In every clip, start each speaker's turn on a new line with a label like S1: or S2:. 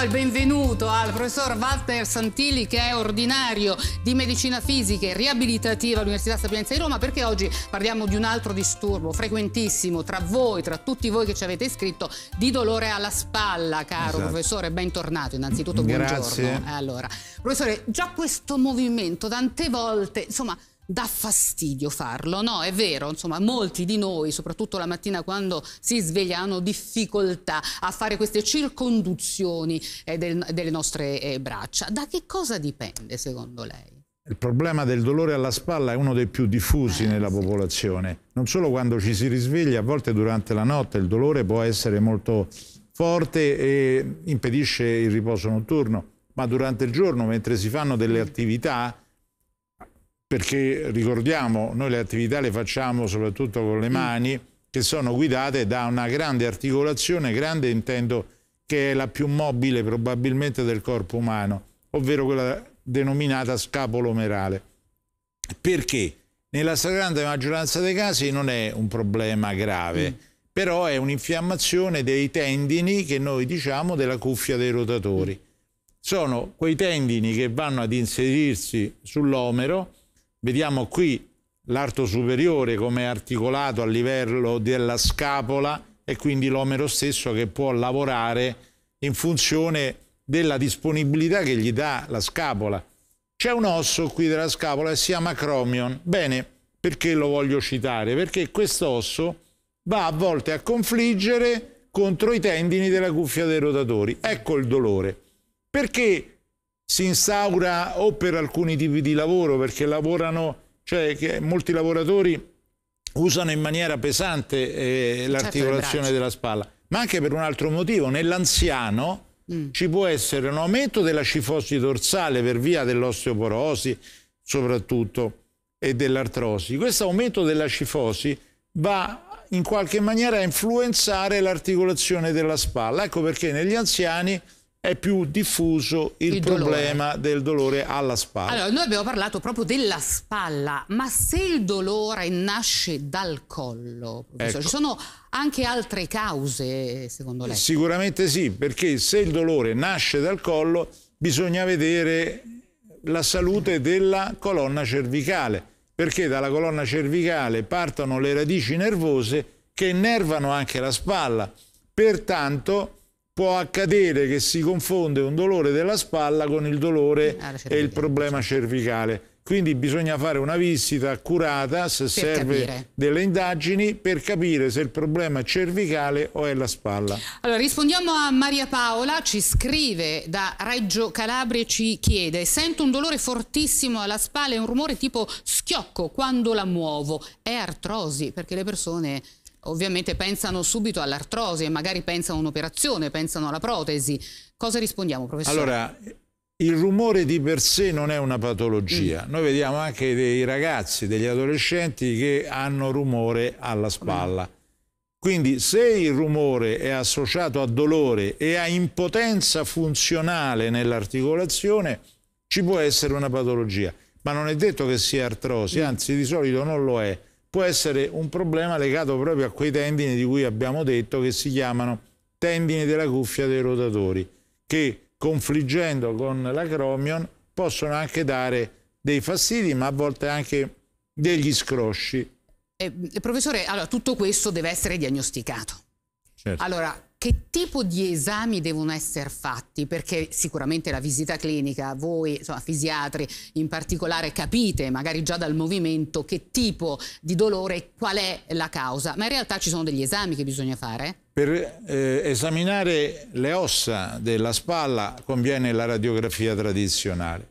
S1: Do il benvenuto al professor Walter Santilli che è ordinario di medicina fisica e riabilitativa all'Università Sapienza di Roma perché oggi parliamo di un altro disturbo frequentissimo tra voi, tra tutti voi che ci avete iscritto, di dolore alla spalla, caro esatto. professore, bentornato innanzitutto, Grazie. buongiorno. Allora, professore, già questo movimento tante volte, insomma, dà fastidio farlo, no? È vero, insomma, molti di noi, soprattutto la mattina quando si sveglia, hanno difficoltà a fare queste circonduzioni eh, del, delle nostre eh, braccia. Da che cosa dipende, secondo lei?
S2: Il problema del dolore alla spalla è uno dei più diffusi eh, nella sì. popolazione, non solo quando ci si risveglia, a volte durante la notte il dolore può essere molto forte e impedisce il riposo notturno, ma durante il giorno mentre si fanno delle attività perché ricordiamo, noi le attività le facciamo soprattutto con le mm. mani, che sono guidate da una grande articolazione, grande intendo che è la più mobile probabilmente del corpo umano, ovvero quella denominata scapolomerale. Perché? Nella stragrande maggioranza dei casi non è un problema grave, mm. però è un'infiammazione dei tendini che noi diciamo della cuffia dei rotatori. Mm. Sono quei tendini che vanno ad inserirsi sull'omero, Vediamo qui l'arto superiore come è articolato a livello della scapola e quindi l'omero stesso che può lavorare in funzione della disponibilità che gli dà la scapola. C'è un osso qui della scapola che si chiama cromion. Bene, perché lo voglio citare? Perché questo osso va a volte a confliggere contro i tendini della cuffia dei rotatori. Ecco il dolore. Perché si instaura o per alcuni tipi di lavoro, perché lavorano, cioè molti lavoratori usano in maniera pesante eh, certo, l'articolazione certo, della spalla, ma anche per un altro motivo, nell'anziano mm. ci può essere un aumento della cifosi dorsale per via dell'osteoporosi soprattutto e dell'artrosi. Questo aumento della cifosi va in qualche maniera a influenzare l'articolazione della spalla, ecco perché negli anziani è più diffuso il, il problema dolore. del dolore alla spalla. Allora,
S1: noi abbiamo parlato proprio della spalla, ma se il dolore nasce dal collo, ecco. ci sono anche altre cause, secondo lei?
S2: Sicuramente sì, perché se il dolore nasce dal collo, bisogna vedere la salute della colonna cervicale, perché dalla colonna cervicale partono le radici nervose che innervano anche la spalla. Pertanto, può accadere che si confonde un dolore della spalla con il dolore ah, e il problema cervicale. Quindi bisogna fare una visita accurata se per serve capire. delle indagini per capire se il problema è cervicale o è la spalla.
S1: Allora rispondiamo a Maria Paola, ci scrive da Reggio Calabria e ci chiede sento un dolore fortissimo alla spalla e un rumore tipo schiocco quando la muovo. È artrosi perché le persone ovviamente pensano subito all'artrosi e magari pensano a un'operazione, pensano alla protesi. Cosa rispondiamo, professore? Allora,
S2: il rumore di per sé non è una patologia. Mm. Noi vediamo anche dei ragazzi, degli adolescenti che hanno rumore alla spalla. Quindi se il rumore è associato a dolore e a impotenza funzionale nell'articolazione, ci può essere una patologia. Ma non è detto che sia artrosi, mm. anzi di solito non lo è può essere un problema legato proprio a quei tendini di cui abbiamo detto che si chiamano tendini della cuffia dei rotatori, che confliggendo con l'acromion possono anche dare dei fastidi, ma a volte anche degli scrosci.
S1: Eh, professore, allora, tutto questo deve essere diagnosticato. Certo. Allora, che tipo di esami devono essere fatti? Perché sicuramente la visita clinica, voi insomma, fisiatri in particolare capite magari già dal movimento che tipo di dolore, qual è la causa, ma in realtà ci sono degli esami che bisogna fare?
S2: Per eh, esaminare le ossa della spalla conviene la radiografia tradizionale,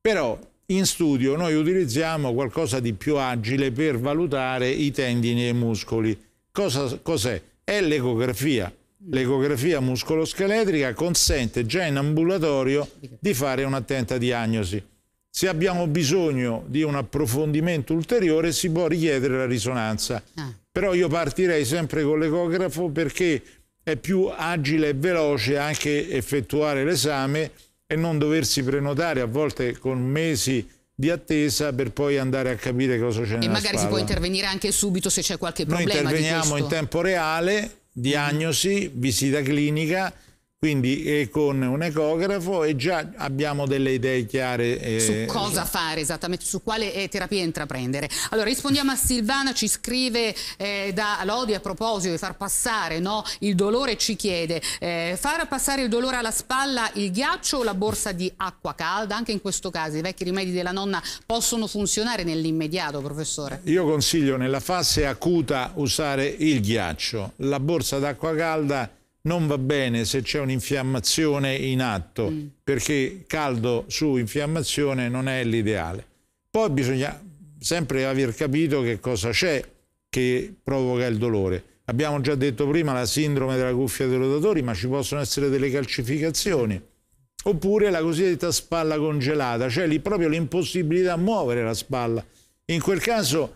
S2: però in studio noi utilizziamo qualcosa di più agile per valutare i tendini e i muscoli. Cos'è? Cosa, cos è l'ecografia L'ecografia muscoloscheletrica consente già in ambulatorio di fare un'attenta diagnosi. Se abbiamo bisogno di un approfondimento ulteriore si può richiedere la risonanza. Ah. Però io partirei sempre con l'ecografo perché è più agile e veloce anche effettuare l'esame e non doversi prenotare a volte con mesi di attesa per poi andare a capire cosa c'è nella E magari si può
S1: intervenire anche subito se c'è qualche problema Noi interveniamo in tempo
S2: reale diagnosi, visita clinica quindi eh, con un ecografo e già abbiamo delle idee chiare. Eh, su cosa
S1: fare esattamente, su quale eh, terapia intraprendere. Allora rispondiamo a Silvana, ci scrive eh, da Lodi a proposito di far passare no? il dolore, ci chiede eh, far passare il dolore alla spalla il ghiaccio o la borsa di acqua calda? Anche in questo caso i vecchi rimedi della nonna possono funzionare nell'immediato, professore?
S2: Io consiglio nella fase acuta usare il ghiaccio, la borsa d'acqua calda non va bene se c'è un'infiammazione in atto, mm. perché caldo su infiammazione non è l'ideale. Poi bisogna sempre aver capito che cosa c'è che provoca il dolore. Abbiamo già detto prima la sindrome della cuffia dei rotatori, ma ci possono essere delle calcificazioni. Oppure la cosiddetta spalla congelata, cioè lì proprio l'impossibilità a muovere la spalla. In quel caso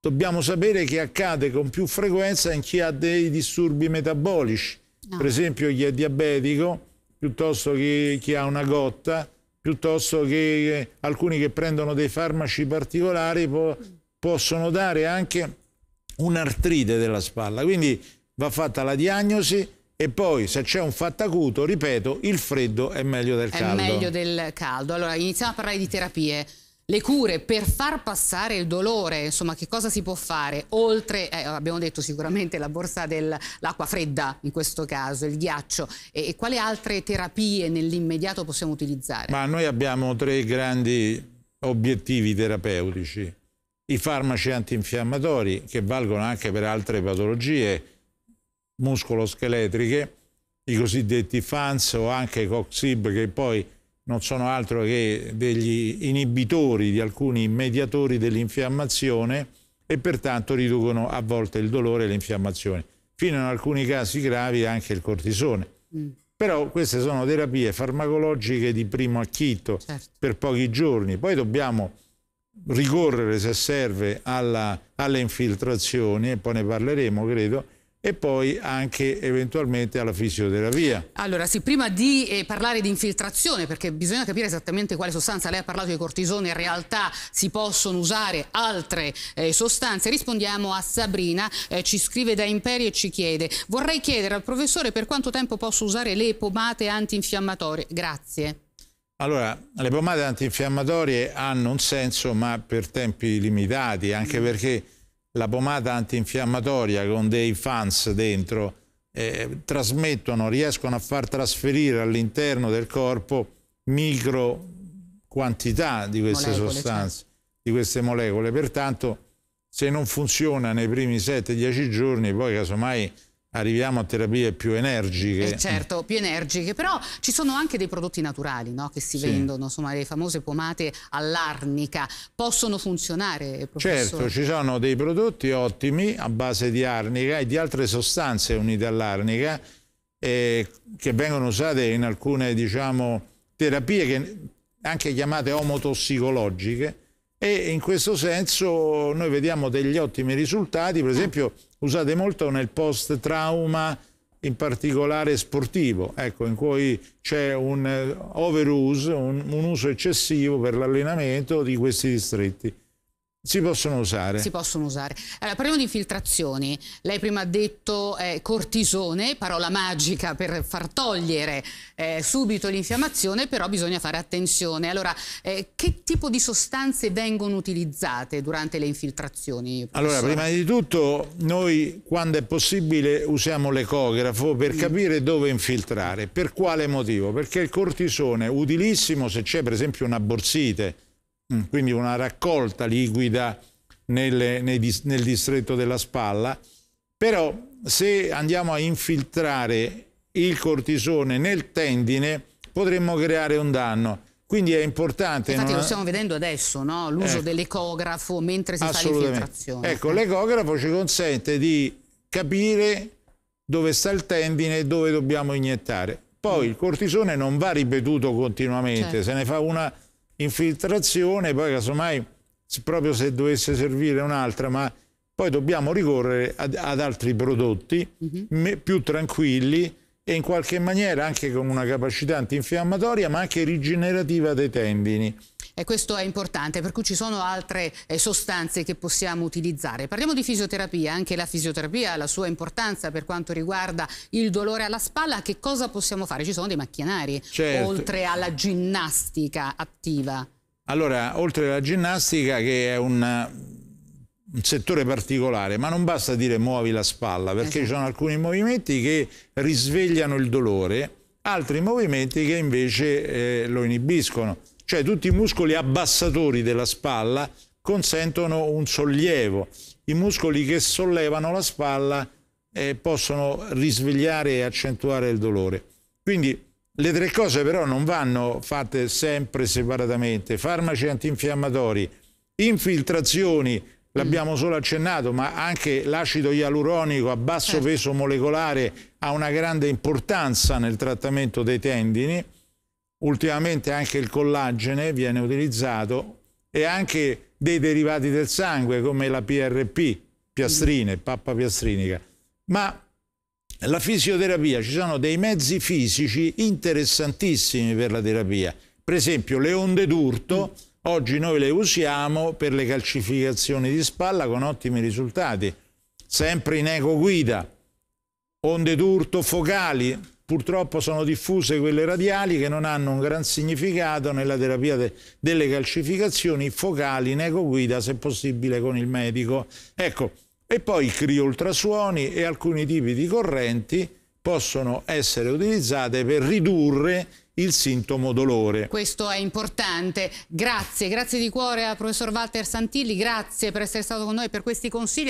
S2: dobbiamo sapere che accade con più frequenza in chi ha dei disturbi metabolici, no. Ah. per esempio chi è diabetico, piuttosto che chi ha una gotta, piuttosto che eh, alcuni che prendono dei farmaci particolari po possono dare anche un'artrite della spalla. Quindi va fatta la diagnosi e poi se c'è un fatto acuto, ripeto, il freddo
S1: è meglio del caldo. È meglio del caldo. Allora iniziamo a parlare di terapie le cure per far passare il dolore, insomma che cosa si può fare oltre, eh, abbiamo detto sicuramente la borsa dell'acqua fredda in questo caso, il ghiaccio e, e quali altre terapie nell'immediato possiamo utilizzare?
S2: Ma noi abbiamo tre grandi obiettivi terapeutici, i farmaci antinfiammatori che valgono anche per altre patologie muscoloscheletriche, i cosiddetti FANS o anche COXIB che poi non sono altro che degli inibitori di alcuni mediatori dell'infiammazione e pertanto riducono a volte il dolore e l'infiammazione, fino in alcuni casi gravi anche il cortisone. Mm. Però queste sono terapie farmacologiche di primo acchitto certo. per pochi giorni, poi dobbiamo ricorrere se serve alla, alle infiltrazioni e poi ne parleremo credo e poi anche eventualmente alla fisioterapia.
S1: Allora sì, prima di eh, parlare di infiltrazione, perché bisogna capire esattamente quale sostanza, lei ha parlato di cortisone, in realtà si possono usare altre eh, sostanze, rispondiamo a Sabrina, eh, ci scrive da Imperio e ci chiede, vorrei chiedere al professore per quanto tempo posso usare le pomate antinfiammatorie? Grazie.
S2: Allora, le pomate antinfiammatorie hanno un senso ma per tempi limitati, anche mm. perché la pomata antinfiammatoria con dei fans dentro, eh, trasmettono, riescono a far trasferire all'interno del corpo micro quantità di queste molecole, sostanze, cioè. di queste molecole. Pertanto se non funziona nei primi 7-10 giorni, poi casomai arriviamo a terapie più energiche. Eh certo,
S1: più energiche, però ci sono anche dei prodotti naturali no? che si sì. vendono, insomma le famose pomate all'arnica, possono funzionare? Professore? Certo, ci
S2: sono dei prodotti ottimi a base di arnica e di altre sostanze unite all'arnica eh, che vengono usate in alcune diciamo, terapie che, anche chiamate omotossicologiche, e in questo senso noi vediamo degli ottimi risultati, per esempio usate molto nel post trauma in particolare sportivo, ecco, in cui c'è un eh, overuse, un, un uso eccessivo per l'allenamento di questi distretti. Si possono usare. Si
S1: possono usare. Allora, parliamo di infiltrazioni. Lei prima ha detto eh, cortisone, parola magica per far togliere eh, subito l'infiammazione, però bisogna fare attenzione. Allora, eh, che tipo di sostanze vengono utilizzate durante le infiltrazioni? Professore? Allora,
S2: prima di tutto, noi quando è possibile usiamo l'ecografo per mm. capire dove infiltrare. Per quale motivo? Perché il cortisone, utilissimo se c'è per esempio una borsite, Mm. quindi una raccolta liquida nelle, nei, nel distretto della spalla, però se andiamo a infiltrare il cortisone nel tendine potremmo creare un danno. Quindi è importante. Infatti non... lo stiamo
S1: vedendo adesso, no? l'uso ecco. dell'ecografo mentre si fa l'infiltrazione. Ecco,
S2: l'ecografo ci consente di capire dove sta il tendine e dove dobbiamo iniettare. Poi mm. il cortisone non va ripetuto continuamente, certo. se ne fa una infiltrazione, poi casomai proprio se dovesse servire un'altra, ma poi dobbiamo ricorrere ad, ad altri prodotti uh mhm. -huh. più tranquilli e in qualche maniera anche con una capacità antinfiammatoria ma anche rigenerativa dei tendini.
S1: E questo è importante, per cui ci sono altre eh, sostanze che possiamo utilizzare. Parliamo di fisioterapia, anche la fisioterapia ha la sua importanza per quanto riguarda il dolore alla spalla. Che cosa possiamo fare? Ci sono dei macchinari, certo. oltre alla ginnastica attiva.
S2: Allora, oltre alla ginnastica che è un, un settore particolare, ma non basta dire muovi la spalla, perché esatto. ci sono alcuni movimenti che risvegliano il dolore, altri movimenti che invece eh, lo inibiscono. Cioè tutti i muscoli abbassatori della spalla consentono un sollievo. I muscoli che sollevano la spalla eh, possono risvegliare e accentuare il dolore. Quindi le tre cose però non vanno fatte sempre separatamente. Farmaci antinfiammatori, infiltrazioni, l'abbiamo mm. solo accennato, ma anche l'acido ialuronico a basso certo. peso molecolare ha una grande importanza nel trattamento dei tendini ultimamente anche il collagene viene utilizzato e anche dei derivati del sangue come la PRP, piastrine, mm. pappa piastrinica. Ma la fisioterapia, ci sono dei mezzi fisici interessantissimi per la terapia. Per esempio le onde d'urto, mm. oggi noi le usiamo per le calcificazioni di spalla con ottimi risultati. Sempre in eco guida, onde d'urto focali, Purtroppo sono diffuse quelle radiali che non hanno un gran significato nella terapia de delle calcificazioni focali in ecoguida, se possibile con il medico. Ecco, e poi criultrasuoni e alcuni tipi di correnti possono essere utilizzate per ridurre il sintomo dolore.
S1: Questo è importante. Grazie, grazie di cuore al professor Walter Santilli, grazie per essere stato con noi per questi consigli.